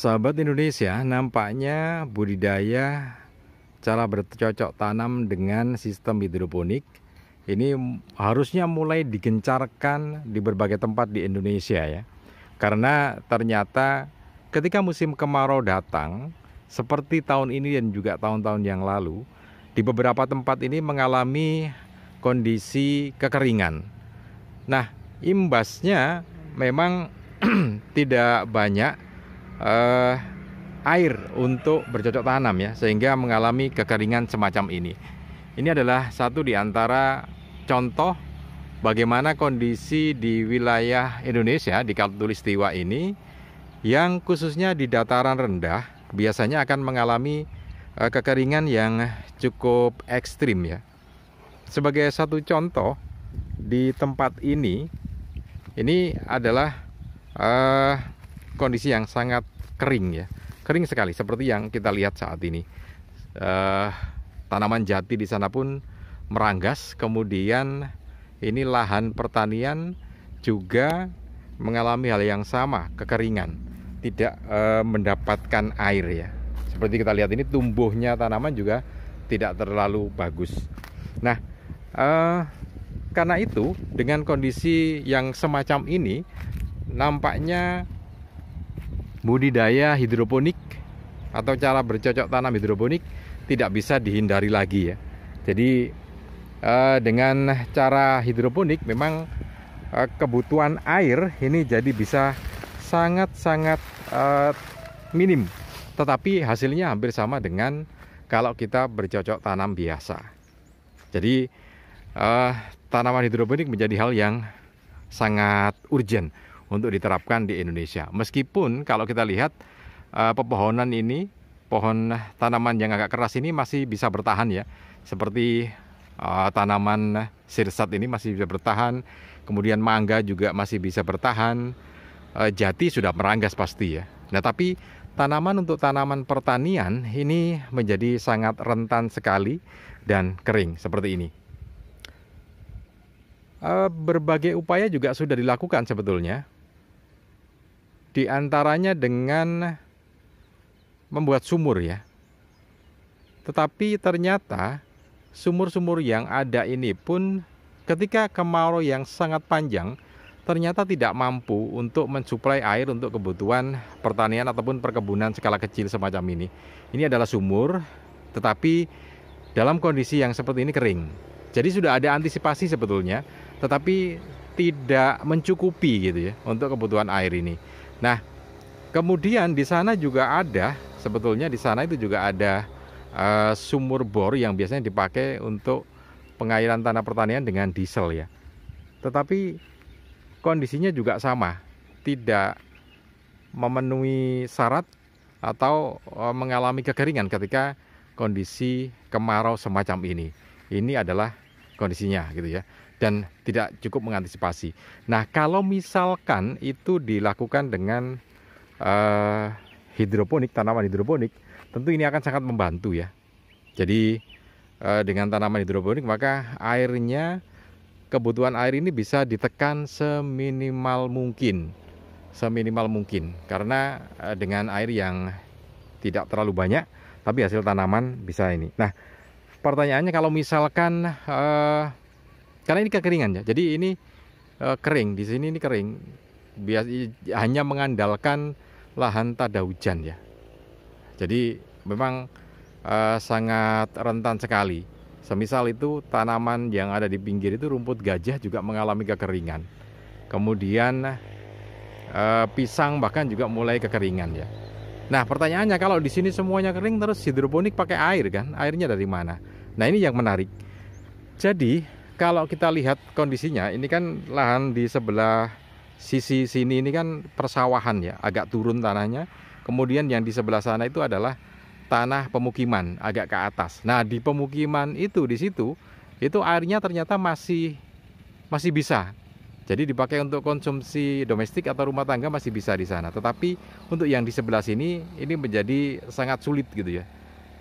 Sahabat Indonesia, nampaknya budidaya cara bercocok tanam dengan sistem hidroponik ini harusnya mulai digencarkan di berbagai tempat di Indonesia ya. Karena ternyata ketika musim kemarau datang, seperti tahun ini dan juga tahun-tahun yang lalu, di beberapa tempat ini mengalami kondisi kekeringan. Nah, imbasnya memang tidak banyak uh, air untuk bercocok tanam ya sehingga mengalami kekeringan semacam ini. Ini adalah satu di antara contoh bagaimana kondisi di wilayah Indonesia di Katulistiwa ini yang khususnya di dataran rendah biasanya akan mengalami uh, kekeringan yang cukup ekstrim ya. Sebagai satu contoh di tempat ini ini adalah uh, kondisi yang sangat kering ya kering sekali seperti yang kita lihat saat ini uh, tanaman jati di sana pun meranggas kemudian ini lahan pertanian juga mengalami hal yang sama kekeringan tidak eh, mendapatkan air ya seperti kita lihat ini tumbuhnya tanaman juga tidak terlalu bagus nah eh, karena itu dengan kondisi yang semacam ini nampaknya budidaya hidroponik atau cara bercocok tanam hidroponik tidak bisa dihindari lagi ya. Jadi eh, dengan cara hidroponik memang eh, kebutuhan air ini jadi bisa sangat-sangat eh, minim. Tetapi hasilnya hampir sama dengan kalau kita bercocok tanam biasa. Jadi tanaman hidroponik menjadi hal yang sangat urgent untuk diterapkan di Indonesia. Meskipun kalau kita lihat uh, pepohonan ini, pohon tanaman yang agak keras ini masih bisa bertahan ya. Seperti uh, tanaman sirsat ini masih bisa bertahan, kemudian mangga juga masih bisa bertahan. Uh, jati sudah meranggas pasti ya. Nah, tapi tanaman untuk tanaman pertanian ini menjadi sangat rentan sekali dan kering seperti ini berbagai upaya juga sudah dilakukan sebetulnya di antaranya dengan membuat sumur ya. Tetapi ternyata sumur-sumur yang ada ini pun ketika kemarau yang sangat panjang ternyata tidak mampu untuk mensuplai air untuk kebutuhan pertanian ataupun perkebunan skala kecil semacam ini. Ini adalah sumur tetapi dalam kondisi yang seperti ini kering. Jadi sudah ada antisipasi sebetulnya tetapi tidak mencukupi gitu ya untuk kebutuhan air ini. Nah, kemudian di sana juga ada sebetulnya di sana itu juga ada uh, sumur bor yang biasanya dipakai untuk pengairan tanah pertanian dengan diesel ya. Tetapi kondisinya juga sama, tidak memenuhi syarat atau uh, mengalami kekeringan ketika kondisi kemarau semacam ini. Ini adalah kondisinya gitu ya dan tidak cukup mengantisipasi. Nah kalau misalkan itu dilakukan dengan uh, hidroponik tanaman hidroponik tentu ini akan sangat membantu ya. Jadi uh, dengan tanaman hidroponik maka airnya kebutuhan air ini bisa ditekan seminimal mungkin seminimal mungkin karena uh, dengan air yang tidak terlalu banyak tapi hasil tanaman bisa ini. Nah, pertanyaannya kalau misalkan uh, karena ini kekeringan ya jadi ini uh, kering di sini ini kering bias hanya mengandalkan lahan tada hujan ya jadi memang uh, sangat rentan sekali semisal itu tanaman yang ada di pinggir itu rumput gajah juga mengalami kekeringan kemudian uh, pisang bahkan juga mulai kekeringan ya Nah, pertanyaannya kalau di sini semuanya kering terus hidroponik pakai air kan? Airnya dari mana? Nah, ini yang menarik. Jadi, kalau kita lihat kondisinya, ini kan lahan di sebelah sisi sini ini kan persawahan ya, agak turun tanahnya. Kemudian yang di sebelah sana itu adalah tanah pemukiman agak ke atas. Nah, di pemukiman itu di situ itu airnya ternyata masih masih bisa jadi dipakai untuk konsumsi domestik atau rumah tangga masih bisa di sana. Tetapi untuk yang di sebelah sini ini menjadi sangat sulit gitu ya.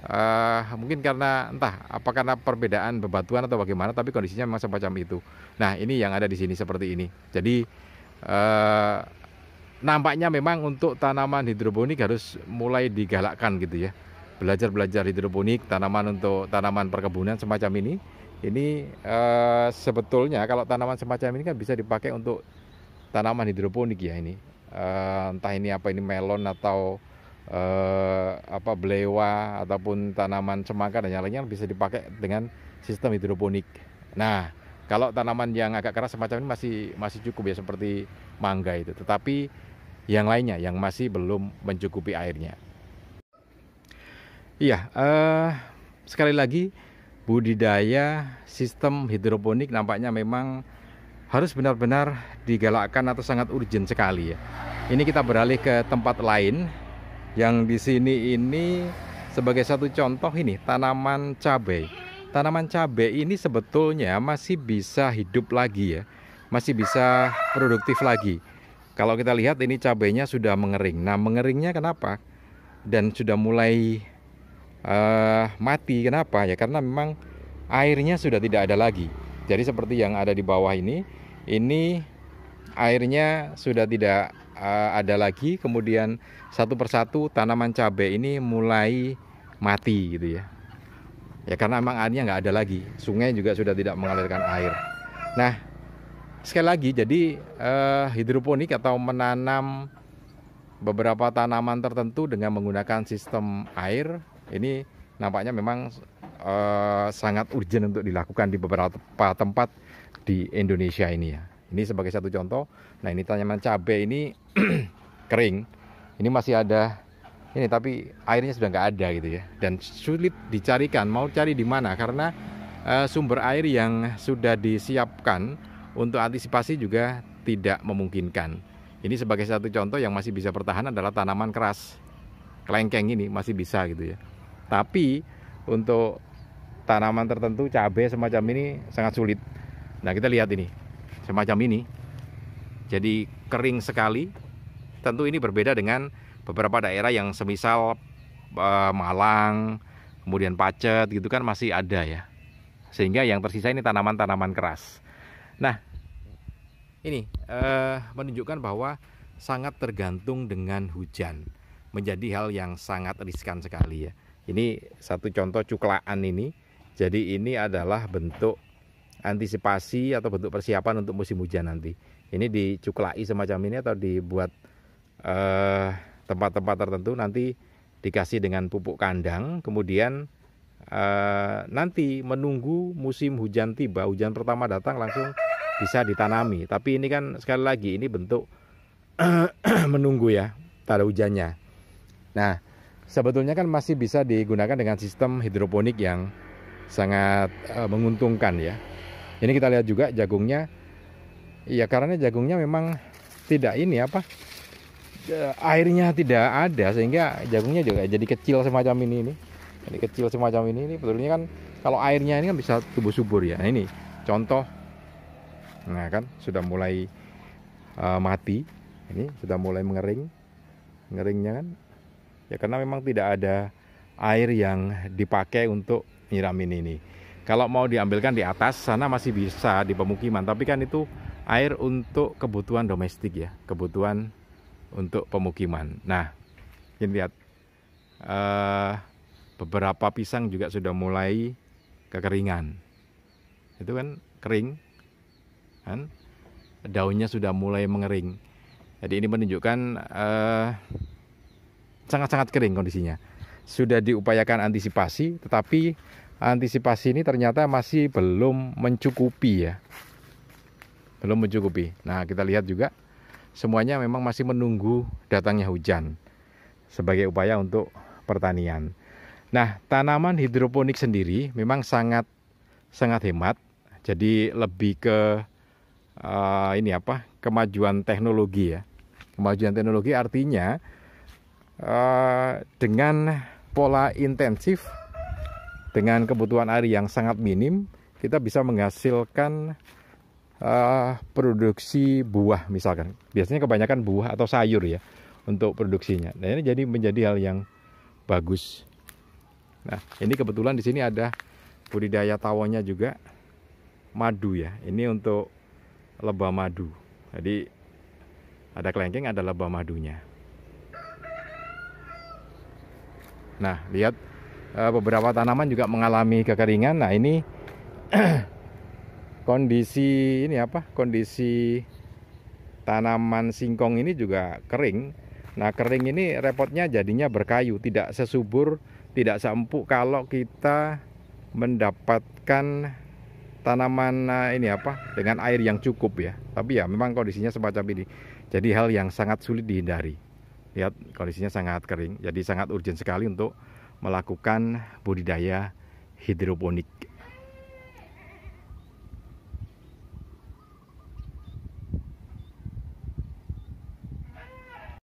Uh, mungkin karena entah apa karena perbedaan bebatuan atau bagaimana, tapi kondisinya memang semacam itu. Nah ini yang ada di sini seperti ini. Jadi uh, nampaknya memang untuk tanaman hidroponik harus mulai digalakkan gitu ya. Belajar belajar hidroponik, tanaman untuk tanaman perkebunan semacam ini ini eh, sebetulnya kalau tanaman semacam ini kan bisa dipakai untuk tanaman hidroponik ya ini eh, entah ini apa ini melon atau eh, apa belewa ataupun tanaman semangka dan yang lainnya bisa dipakai dengan sistem hidroponik. Nah kalau tanaman yang agak keras semacam ini masih masih cukup ya seperti mangga itu, tetapi yang lainnya yang masih belum mencukupi airnya. Iya, sekali lagi budidaya sistem hidroponik nampaknya memang harus benar-benar digalakkan atau sangat urgent sekali ya. Ini kita beralih ke tempat lain yang di sini ini sebagai satu contoh ini tanaman cabai. Tanaman cabai ini sebetulnya masih bisa hidup lagi ya. Masih bisa produktif lagi. Kalau kita lihat ini cabainya sudah mengering. Nah, mengeringnya kenapa? Dan sudah mulai uh, mati. Kenapa? Ya karena memang airnya sudah tidak ada lagi. Jadi seperti yang ada di bawah ini, ini airnya sudah tidak uh, ada lagi. Kemudian satu persatu tanaman cabai ini mulai mati gitu ya. Ya karena memang airnya nggak ada lagi. Sungai juga sudah tidak mengalirkan air. Nah, sekali lagi jadi eh, hidroponik atau menanam beberapa tanaman tertentu dengan menggunakan sistem air ini nampaknya memang uh, sangat urgent untuk dilakukan di beberapa tempat di Indonesia ini ya. Ini sebagai satu contoh. Nah ini tanaman cabai ini kering. Ini masih ada ini tapi airnya sudah nggak ada gitu ya. Dan sulit dicarikan. Mau cari di mana? Karena uh, sumber air yang sudah disiapkan untuk antisipasi juga tidak memungkinkan. Ini sebagai satu contoh yang masih bisa bertahan adalah tanaman keras. Kelengkeng ini masih bisa gitu ya. Tapi untuk tanaman tertentu cabai semacam ini sangat sulit. Nah, kita lihat ini. Semacam ini. Jadi kering sekali. Tentu ini berbeda dengan beberapa daerah yang semisal eh, Malang, kemudian Pacet gitu kan masih ada ya. Sehingga yang tersisa ini tanaman-tanaman keras. Nah, ini eh, menunjukkan bahwa sangat tergantung dengan hujan menjadi hal yang sangat riskan sekali ya. Ini satu contoh cuklaan ini. Jadi ini adalah bentuk antisipasi atau bentuk persiapan untuk musim hujan nanti. Ini dicuklai semacam ini atau dibuat eh, tempat-tempat eh, tertentu nanti dikasih dengan pupuk kandang, kemudian eh, nanti menunggu musim hujan tiba, hujan pertama datang langsung bisa ditanami. Tapi ini kan sekali lagi ini bentuk menunggu ya, pada hujannya. Nah, sebetulnya kan masih bisa digunakan dengan sistem hidroponik yang sangat uh, menguntungkan ya. Ini kita lihat juga jagungnya. Ya karena jagungnya memang tidak ini apa eh, airnya tidak ada sehingga jagungnya juga jadi kecil semacam ini ini. Jadi kecil semacam ini ini betulnya kan kalau airnya ini kan bisa tumbuh subur ya. Nah, ini contoh. Nah kan sudah mulai uh, mati. Ini sudah mulai mengering. mengeringnya kan ya karena memang tidak ada air yang dipakai untuk nyiramin ini. Kalau mau diambilkan di atas sana masih bisa di pemukiman, tapi kan itu air untuk kebutuhan domestik ya, kebutuhan untuk pemukiman. Nah, ini lihat uh, beberapa pisang juga sudah mulai kekeringan. Itu kan kering, kan daunnya sudah mulai mengering. Jadi ini menunjukkan uh, sangat-sangat kering kondisinya. Sudah diupayakan antisipasi, tetapi antisipasi ini ternyata masih belum mencukupi ya. Belum mencukupi. Nah, kita lihat juga semuanya memang masih menunggu datangnya hujan sebagai upaya untuk pertanian. Nah, tanaman hidroponik sendiri memang sangat sangat hemat. Jadi lebih ke uh, ini apa? kemajuan teknologi ya. Kemajuan teknologi artinya Eh, dengan pola intensif dengan kebutuhan air yang sangat minim kita bisa menghasilkan uh, produksi buah misalkan biasanya kebanyakan buah atau sayur ya untuk produksinya nah ini jadi menjadi hal yang bagus nah ini kebetulan di sini ada budidaya tawonnya juga madu ya ini untuk lebah madu jadi ada kelengkeng ada lebah madunya Nah, lihat eh, beberapa tanaman juga mengalami kekeringan. Nah, ini kondisi ini apa? Kondisi tanaman singkong ini juga kering. Nah, kering ini repotnya jadinya berkayu, tidak sesubur, tidak seempuk kalau kita mendapatkan tanaman eh, ini apa dengan air yang cukup ya. Tapi ya memang kondisinya semacam ini. Jadi hal yang sangat sulit dihindari lihat ya, kondisinya sangat kering jadi sangat urgent sekali untuk melakukan budidaya hidroponik